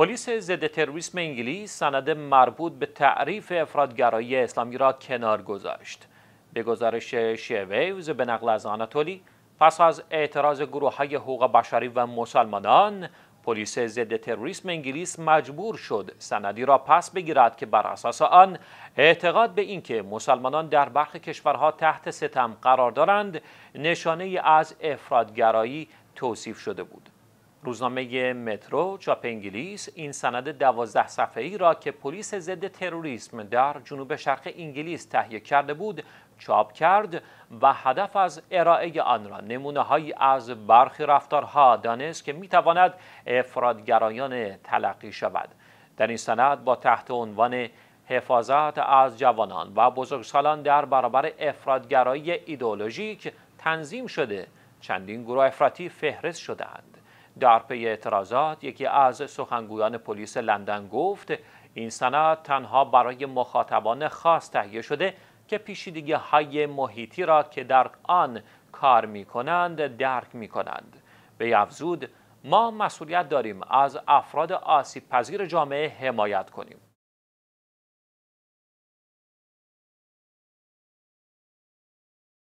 پلیس ضد تروریسم انگلیس سند مربوط به تعریف افرادگرایی اسلامی را کنار گذاشت. به گزارش شیویوز به نقل از آناتولی پس از اعتراض گروه های حقوق بشری و مسلمانان پلیس ضد تروریسم انگلیس مجبور شد سندی را پس بگیرد که بر اساس آن اعتقاد به اینکه مسلمانان در برخی کشورها تحت ستم قرار دارند نشانه از افرادگرایی توصیف شده بود روزنامه مترو چاپ انگلیس این سند دوازده صفحه ای را که پلیس ضد تروریسم در جنوب شرق انگلیس تهیه کرده بود چاپ کرد و هدف از ارائه آن را نمونه هایی از برخی رفتارها دانست که میتواند افرادگرایان تلقی شود در این سند با تحت عنوان حفاظت از جوانان و بزرگسالان در برابر افرادگرایی ایدولوژیک تنظیم شده چندین گروه افراطی فهرست شدند در پی اعتراضات یکی از سخنگویان پلیس لندن گفت این سند تنها برای مخاطبان خاص تهیه شده که پیشیدگی های محیطی را که در آن کار می کنند درک می کنند به افزود ما مسئولیت داریم از افراد آسیب پذیر جامعه حمایت کنیم